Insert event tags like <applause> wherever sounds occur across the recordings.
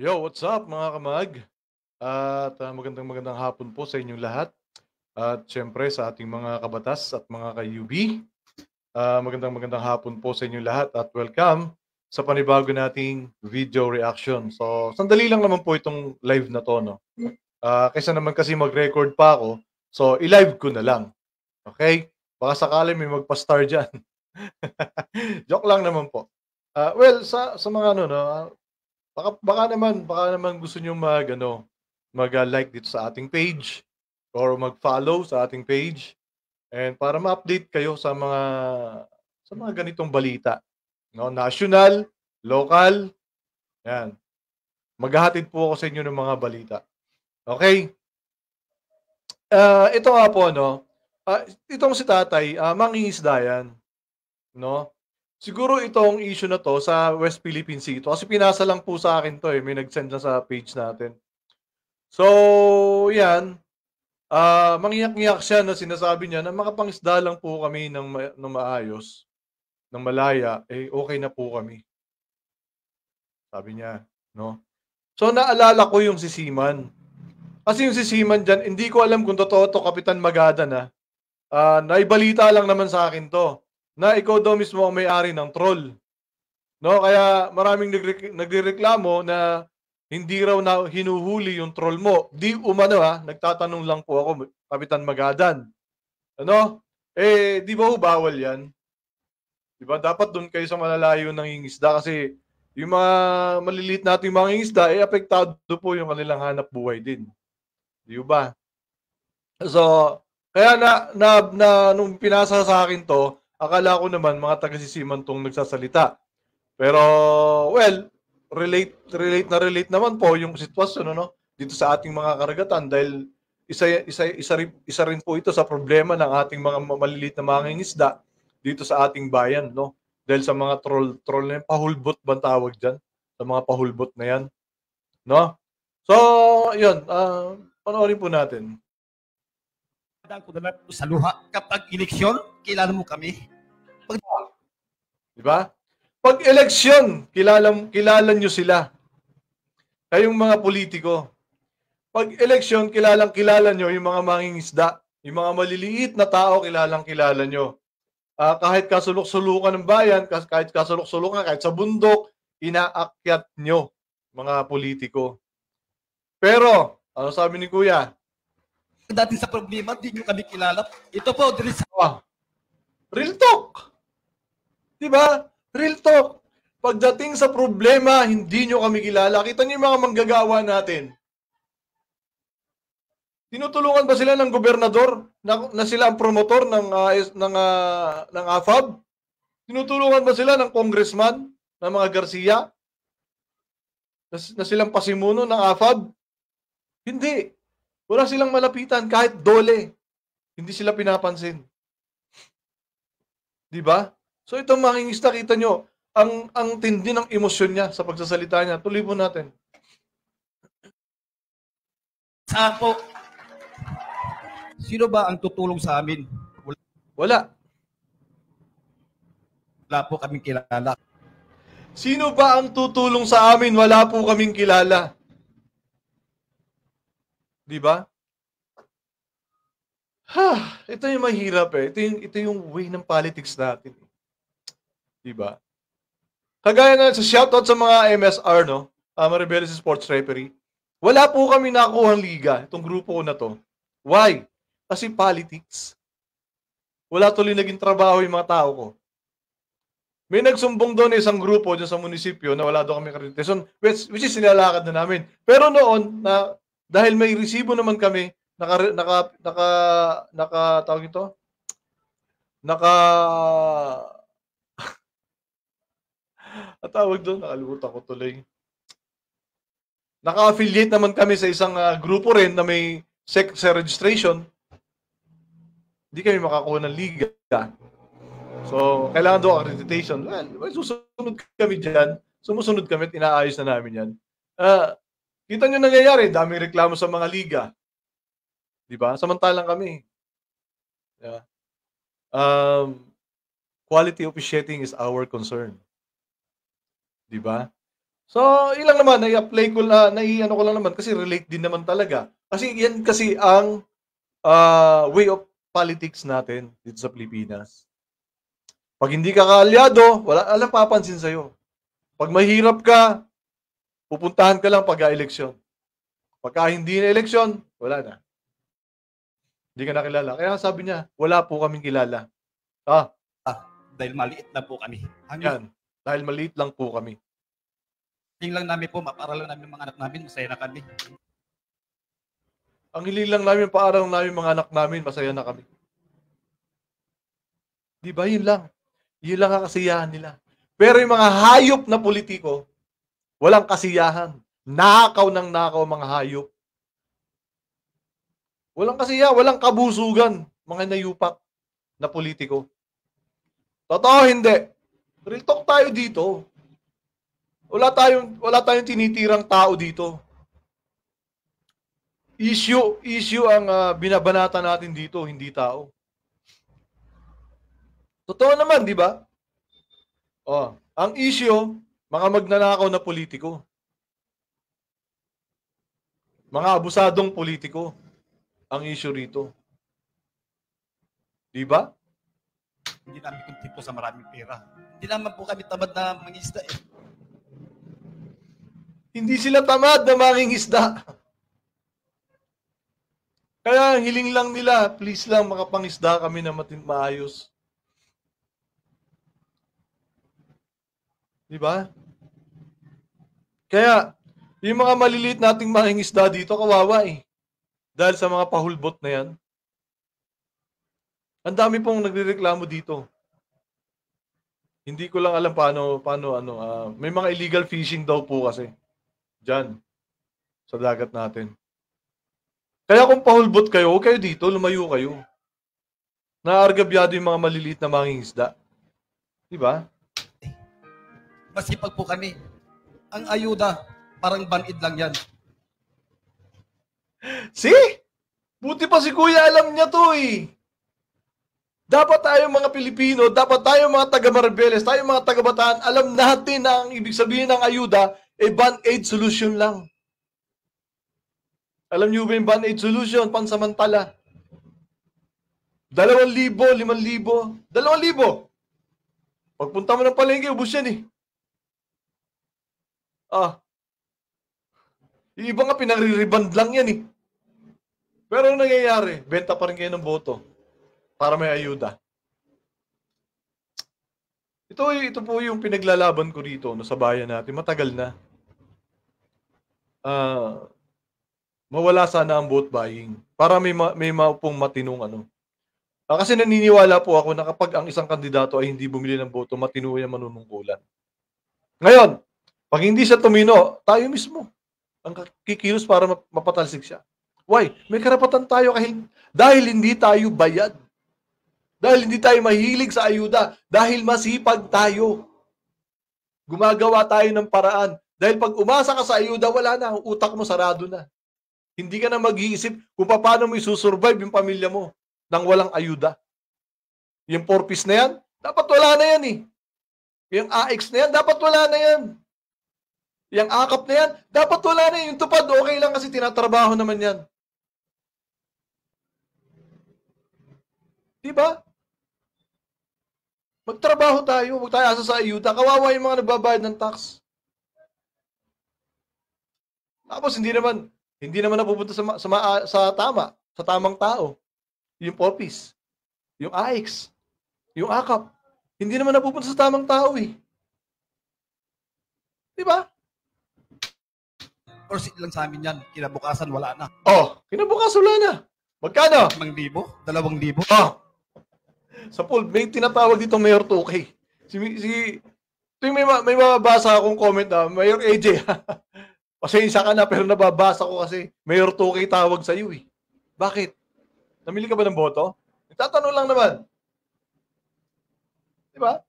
Yo, what's up mga kamag? At ah, magandang magandang hapon po sa inyong lahat. At syempre sa ating mga kabatas at mga ka-UB. Ah, magandang magandang hapon po sa inyong lahat at welcome sa panibago nating video reaction. So, sandali lang naman po itong live na to, no? Ah, kaysa naman kasi mag-record pa ako, so i-live ko na lang. Okay? Baka sakali may magpa-star <laughs> dyan. Joke lang naman po. Ah, well, sa, sa mga ano, no, Baka, baka naman, baka naman gusto nyo mag, ano, mag-like ah, dito sa ating page or mag-follow sa ating page and para ma-update kayo sa mga sa mga ganitong balita no national local yan maghahatid po ako sa inyo ng mga balita okay uh, ito nga po no uh, ah, itong si tatay uh, mangingisda yan no Siguro itong issue na to sa West Philippine Sea to kasi pinasa lang po sa akin to eh. May nag-send na sa page natin. So, yan. Uh, ah, mangiyak ngyak siya na sinasabi niya na makapangisda lang po kami ng, ma- ng maayos, ng malaya, eh okay na po kami. Sabi niya, no? So naalala ko yung si Siman. Kasi yung si Siman dyan, hindi ko alam kung totoo to, Kapitan Magada na. Uh, naibalita lang naman sa akin to na ikaw daw mismo ang may-ari ng troll. No, kaya maraming nagrereklamo na hindi raw na hinuhuli yung troll mo. Di umano ha, nagtatanong lang po ako, Kapitan Magadan. Ano? Eh, di ba bawal yan? Di ba? Dapat doon kayo sa malalayo ng ingisda kasi yung mga maliliit natin mga ingisda, eh, apektado po yung kanilang hanap buhay din. Di ba? So, kaya na, na, na nung pinasa sa akin to, Akala ko naman mga taga-sisiman tong nagsasalita. Pero, well, relate, relate na relate naman po yung sitwasyon no dito sa ating mga karagatan dahil isa, isa, isa, rin, isa rin po ito sa problema ng ating mga maliliit na mga ngisda dito sa ating bayan. No? Dahil sa mga troll, troll na yan, pahulbot ba tawag diyan Sa mga pahulbot na yan. No? So, yun. Uh, panoorin po natin. Dadaan ko na sa luha. Kapag eleksyon, kilala mo kami. Di ba? Pag eleksyon, kilala, kilala nyo sila. Kayong mga politiko. Pag eleksyon, kilalang kilala nyo yung mga mangingisda. Yung mga maliliit na tao, kilalang kilala nyo. Uh, kahit kasulok-sulukan ng bayan, kahit kasulok-sulukan, kahit sa bundok, inaakyat nyo, mga politiko. Pero, ano sabi ni Kuya? Dati sa problema, di nyo kami kilala. Ito po, Dris. Ah, real talk. Di ba? Real talk. Pagdating sa problema, hindi nyo kami kilala. Kita nyo yung mga manggagawa natin. Tinutulungan ba sila ng gobernador na, na sila ang promotor ng, uh, ng, uh, ng AFAB? Tinutulungan ba sila ng congressman, ng mga Garcia? Na, na silang pasimuno ng AFAB? Hindi. Wala silang malapitan kahit dole. Hindi sila pinapansin. Di ba? So itong mga ingista, kita nyo, ang, ang tindi ng emosyon niya sa pagsasalita niya. Tuloy po natin. Sa sino ba ang tutulong sa amin? Wala. Wala, Wala po kaming kilala. Sino ba ang tutulong sa amin? Wala po kaming kilala. Di ba? Ha, ito yung mahirap eh. Ito yung, ito yung way ng politics natin. Eh. Di ba? Kagaya na sa shoutout sa mga MSR, no? Uh, Maribel is sports referee. Wala po kami nakuha ng liga, itong grupo ko na to. Why? Kasi politics. Wala tuloy naging trabaho yung mga tao ko. May nagsumbong doon isang grupo dyan sa munisipyo na wala daw kami accreditation, which, which is sinalakad na namin. Pero noon, na, dahil may resibo naman kami, naka, naka, naka, naka, tawag ito? Naka, at tawag doon, nakalimutan ko tuloy. Naka-affiliate naman kami sa isang uh, grupo rin na may sex registration. Hindi kami makakuha ng liga. So, kailangan daw accreditation. Well, well, susunod kami dyan. Sumusunod kami at inaayos na namin yan. Uh, kita nyo nangyayari, daming reklamo sa mga liga. Di ba? Samantalang kami. Yeah. Um, quality officiating is our concern. 'Di ba? So, ilang naman na-apply ko na naiano ko lang naman kasi relate din naman talaga. Kasi yan kasi ang uh, way of politics natin dito sa Pilipinas. Pag hindi ka kaalyado, wala wala papansin sa iyo. Pag mahirap ka, pupuntahan ka lang pagka-eleksyon. Pagka hindi na eleksyon, wala na. Hindi ka nakilala. Kaya sabi niya, wala po kaming kilala. Ah. ah dahil maliit na po kami. Hanggang, dahil maliit lang po kami. Hing lang namin po, maparalan namin ang mga anak namin, masaya na kami. Ang hiling lang namin, paaralan namin mga anak namin, masaya na kami. Di ba? Yun lang. Yun lang ang kasiyahan nila. Pero yung mga hayop na politiko, walang kasiyahan. Nakaw ng nakaw mga hayop. Walang kasiya, walang kabusugan, mga nayupak na politiko. Totoo, hindi. Real talk tayo dito. Wala tayong wala tayong tinitirang tao dito. Issue issue ang uh, binabanata natin dito, hindi tao. Totoo naman, di ba? Oh, ang issue, mga magnanakaw na politiko. Mga abusadong politiko ang issue rito. Di ba? Hindi namin kunti sa maraming pera. Hindi naman po kami tamad na mangisda eh. Hindi sila tamad na mangingisda. Kaya hiling lang nila, please lang makapangisda kami na matin maayos. Di ba? Kaya, yung mga maliliit nating mangingisda dito, kawawa eh. Dahil sa mga pahulbot na yan. Ang dami pong nagrereklamo dito. Hindi ko lang alam paano paano ano ah, may mga illegal fishing daw po kasi diyan sa dagat natin. Kaya kung pahulbot kayo, huwag kayo dito, lumayo kayo. Naargabyado yung mga maliliit na mangingisda. Di ba? Masipag po kami. Ang ayuda, parang banid lang yan. <laughs> See? Buti pa si Kuya alam niya to eh. Dapat tayo mga Pilipino, dapat tayo mga taga-Marbeles, tayo mga taga-Bataan, alam natin na ang ibig sabihin ng ayuda ay eh band-aid solution lang. Alam niyo ba yung band-aid solution? Pansamantala. Dalawang libo, limang libo, dalawang libo. Pagpunta mo ng palengke, ubus yan eh. Ah. Yung iba nga pinagre-reband lang yan eh. Pero ang nangyayari, benta pa rin kayo ng boto para may ayuda. Ito, ito po yung pinaglalaban ko dito no, sa bayan natin. Matagal na. Uh, mawala sana ang vote buying para may, ma- may maupong matinong ano. Uh, kasi naniniwala po ako na kapag ang isang kandidato ay hindi bumili ng boto, matino yan manunungkulan. Ngayon, pag hindi siya tumino, tayo mismo ang kikilos para mapatalsik siya. Why? May karapatan tayo kahit dahil hindi tayo bayad. Dahil hindi tayo mahilig sa ayuda. Dahil masipag tayo. Gumagawa tayo ng paraan. Dahil pag umasa ka sa ayuda, wala na. Ang utak mo sarado na. Hindi ka na mag-iisip kung paano mo isusurvive yung pamilya mo nang walang ayuda. Yung porpis na yan, dapat wala na yan eh. Yung AX na yan, dapat wala na yan. Yung akap na yan, dapat wala na yan. Yung tupad, okay lang kasi tinatrabaho naman yan. Diba? Magtrabaho tayo, huwag tayo asa sa ayuda. Kawawa yung mga nagbabayad ng tax. Tapos hindi naman, hindi naman napupunta sa, sa, sa tama, sa tamang tao. Yung POPIS, yung AX, yung AKAP. Hindi naman napupunta sa tamang tao eh. Di ba? Or lang sa amin yan, kinabukasan wala na. Oh, kinabukasan wala na. Magkano? Mang libo? Dalawang libo? Oh, sa poll, may tinatawag dito Mayor 2K. Si, si, tuwing may, may mababasa akong comment na, ah, Mayor AJ, <laughs> pasensya ka na, pero nababasa ko kasi Mayor 2K tawag sa iyo eh. Bakit? Namili ka ba ng boto? Tatanong lang naman. Di ba?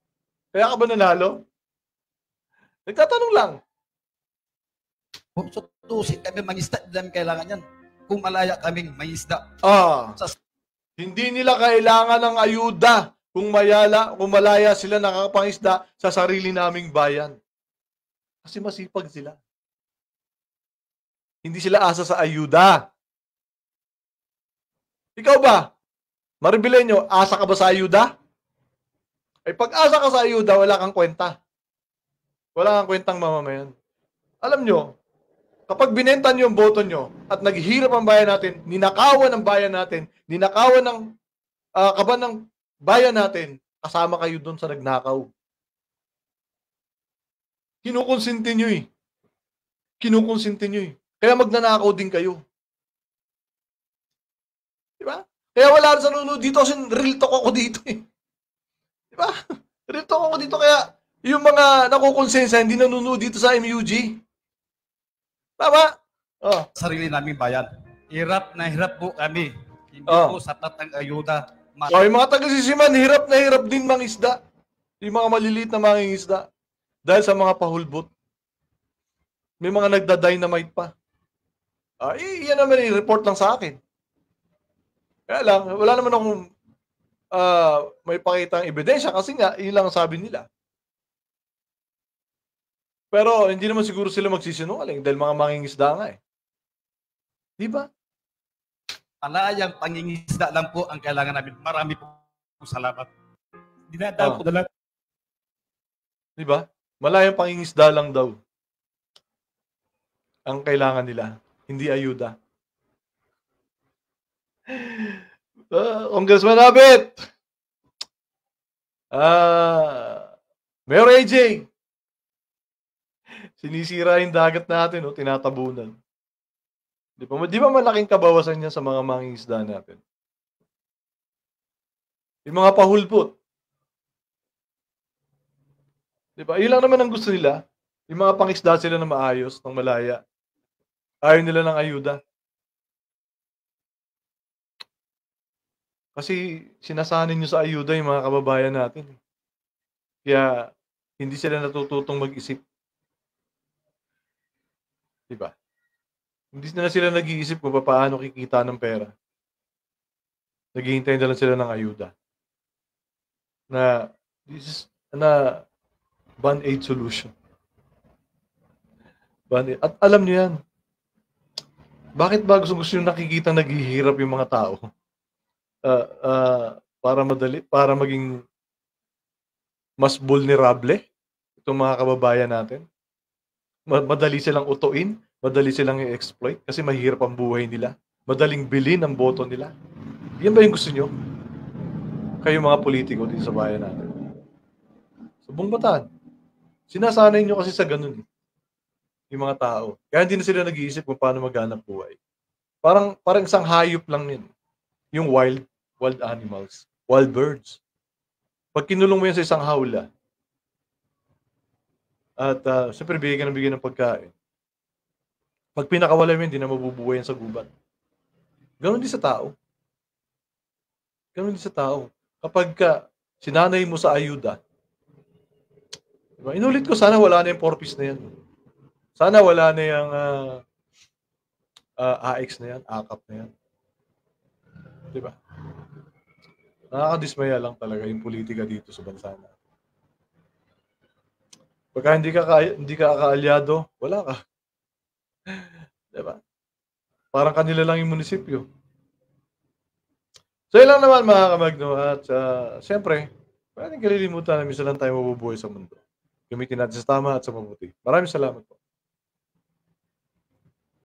Kaya ka ba nanalo? Nagtatanong lang. So, si kami mangisda, dyan kailangan yan. Kung malaya kaming mangisda. Ah. Sa hindi nila kailangan ng ayuda kung mayala, kung malaya sila nakapangisda sa sarili naming bayan. Kasi masipag sila. Hindi sila asa sa ayuda. Ikaw ba? Maribilenyo, asa ka ba sa ayuda? Ay eh, pag asa ka sa ayuda, wala kang kwenta. Wala kang kwentang mamamayan. Alam nyo, Kapag binenta niyo ang boto niyo at naghihirap ang bayan natin, ninakawan ang bayan natin, ninakawan ng uh, ah, kaban ng bayan natin, kasama kayo doon sa nagnakaw. Kinukonsinti niyo eh. Kinukonsinti niyo eh. Kaya magnanakaw din kayo. Di ba? Kaya wala sa nuno dito kasi real talk ako dito eh. Di ba? Real talk ako dito kaya yung mga nakukonsensya hindi nanonood dito sa MUG. Tama? Oh. oh. Sarili namin bayan. Hirap na hirap po kami. Hindi oh. po sapat ang ayuda. Mat- oh, yung mga taga-sisiman, hirap na hirap din mga isda. Yung mga maliliit na mga isda. Dahil sa mga pahulbot. May mga nagda-dynamite pa. Ah, yan naman yung report lang sa akin. Kaya lang, wala naman akong uh, may pakitang ebidensya kasi nga, yun sabi nila. Pero hindi naman siguro sila magsisinungaling dahil mga mangingisda nga eh. Di ba? Alayang pangingisda lang po ang kailangan namin. Marami po, ah. po salamat. Dinadaan oh. po na Di ba? Malayang pangingisda lang daw. Ang kailangan nila. Hindi ayuda. Uh, <laughs> Congressman Abit! Ah... Uh, Mayor AJ, Sinisira yung dagat natin, no? Oh, tinatabunan. Di ba, di ba malaking kabawasan niya sa mga mangingisda natin? Yung mga pahulpot. Di ba? Yun lang naman ang gusto nila. Yung mga pangisda sila na maayos, ng malaya. Ayaw nila ng ayuda. Kasi sinasanin nyo sa ayuda yung mga kababayan natin. Eh. Kaya hindi sila natututong mag-isip. Di ba? Hindi na sila nag-iisip kung paano kikita ng pera. Naghihintay na lang sila ng ayuda. Na, this is, na, band-aid solution. Band-aid. At alam niyo yan, bakit ba gusto, gusto nyo nakikita naghihirap yung mga tao? Uh, uh, para madali, para maging mas vulnerable itong mga kababayan natin? madali silang utuin, madali silang i-exploit kasi mahirap ang buhay nila. Madaling bilhin ang boto nila. Yan ba yung gusto nyo? Kayo mga politiko din sa bayan natin. Sa buong Sinasanay nyo kasi sa ganun eh. Yung mga tao. Kaya hindi na sila nag-iisip kung paano maghanap buhay. Parang, parang isang hayop lang yun. Yung wild, wild animals, wild birds. Pag kinulong mo yan sa isang hawla, at uh, siyempre, bigyan ka ng bigyan ng pagkain. Pag pinakawala mo, hindi na mabubuhay sa gubat. Ganon din sa tao. Ganon din sa tao. Kapag ka, sinanay mo sa ayuda, diba? inulit ko, sana wala na yung porpis na yan. Sana wala na yung uh, uh, ah, AX ah, na yan, AKAP na yan. Diba? Nakakadismaya lang talaga yung politika dito sa bansa natin. Pagka hindi ka, ka hindi ka kaalyado, wala ka. <laughs> diba? Parang kanila lang yung munisipyo. So, ilang naman mga kamagno at uh, siyempre, pwedeng kalilimutan na minsan lang tayo mabubuhay sa mundo. Gamitin natin sa tama at sa mabuti. Maraming salamat po.